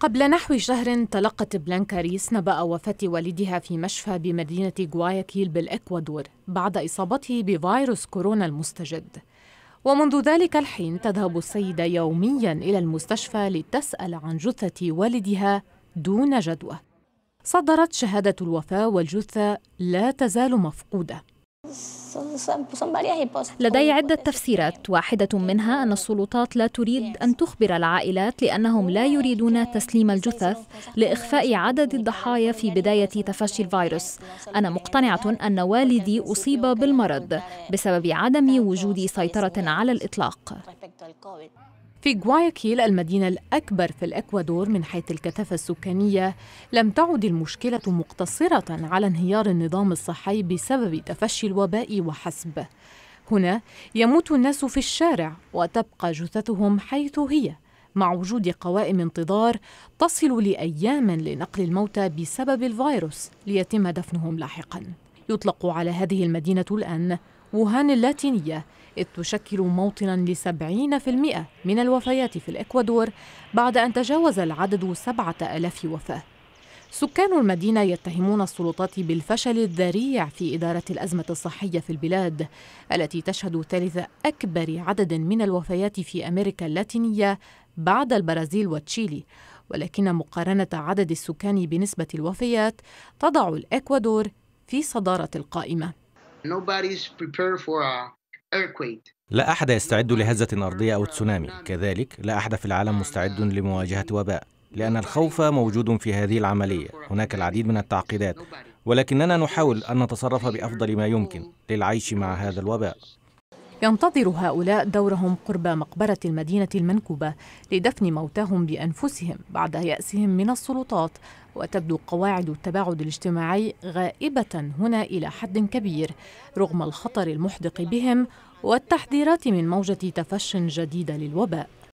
قبل نحو شهر تلقت بلانكا ريس نبأ وفاة والدها في مشفى بمدينة غواياكيل بالإكوادور بعد إصابته بفيروس كورونا المستجد ومنذ ذلك الحين تذهب السيدة يومياً إلى المستشفى لتسأل عن جثة والدها دون جدوى صدرت شهادة الوفاة والجثة لا تزال مفقودة لدي عدة تفسيرات واحدة منها أن السلطات لا تريد أن تخبر العائلات لأنهم لا يريدون تسليم الجثث لإخفاء عدد الضحايا في بداية تفشي الفيروس أنا مقتنعة أن والدي أصيب بالمرض بسبب عدم وجود سيطرة على الإطلاق القوي في غواياكيل المدينة الأكبر في الإكوادور من حيث الكثافة السكانية لم تعد المشكلة مقتصرة على انهيار النظام الصحي بسبب تفشي الوباء وحسب هنا يموت الناس في الشارع وتبقى جثثهم حيث هي مع وجود قوائم انتظار تصل لأيام لنقل الموتى بسبب الفيروس ليتم دفنهم لاحقا يطلق على هذه المدينة الآن ووهان اللاتينية إذ تشكل موطنا لسبعين في المئة من الوفيات في الإكوادور بعد أن تجاوز العدد سبعة ألاف وفاة سكان المدينة يتهمون السلطات بالفشل الذريع في إدارة الأزمة الصحية في البلاد التي تشهد ثالث أكبر عدد من الوفيات في أمريكا اللاتينية بعد البرازيل وتشيلي ولكن مقارنة عدد السكان بنسبة الوفيات تضع الإكوادور في صدارة القائمة Nobody's prepared for a لا أحد يستعد لهزة أرضية أو تسونامي كذلك لا أحد في العالم مستعد لمواجهة وباء لأن الخوف موجود في هذه العملية هناك العديد من التعقيدات ولكننا نحاول أن نتصرف بأفضل ما يمكن للعيش مع هذا الوباء ينتظر هؤلاء دورهم قرب مقبرة المدينة المنكوبة لدفن موتاهم بأنفسهم بعد يأسهم من السلطات وتبدو قواعد التباعد الاجتماعي غائبة هنا إلى حد كبير رغم الخطر المحدق بهم والتحذيرات من موجة تفش جديدة للوباء